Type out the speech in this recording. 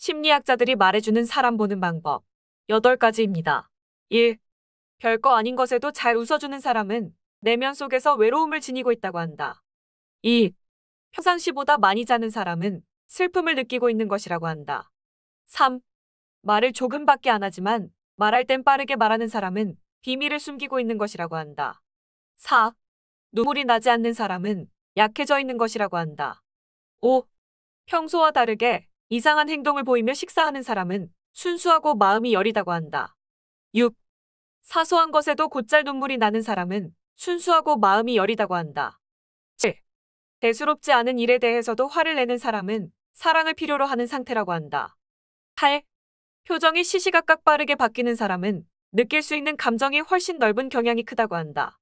심리학자들이 말해주는 사람 보는 방법 8가지입니다. 1. 별거 아닌 것에도 잘 웃어주는 사람은 내면 속에서 외로움을 지니고 있다고 한다. 2. 평상시보다 많이 자는 사람은 슬픔을 느끼고 있는 것이라고 한다. 3. 말을 조금밖에 안 하지만 말할 땐 빠르게 말하는 사람은 비밀을 숨기고 있는 것이라고 한다. 4. 눈물이 나지 않는 사람은 약해져 있는 것이라고 한다. 5. 평소와 다르게 이상한 행동을 보이며 식사하는 사람은 순수하고 마음이 여리다고 한다. 6. 사소한 것에도 곧잘 눈물이 나는 사람은 순수하고 마음이 여리다고 한다. 7. 대수롭지 않은 일에 대해서도 화를 내는 사람은 사랑을 필요로 하는 상태라고 한다. 8. 표정이 시시각각 빠르게 바뀌는 사람은 느낄 수 있는 감정이 훨씬 넓은 경향이 크다고 한다.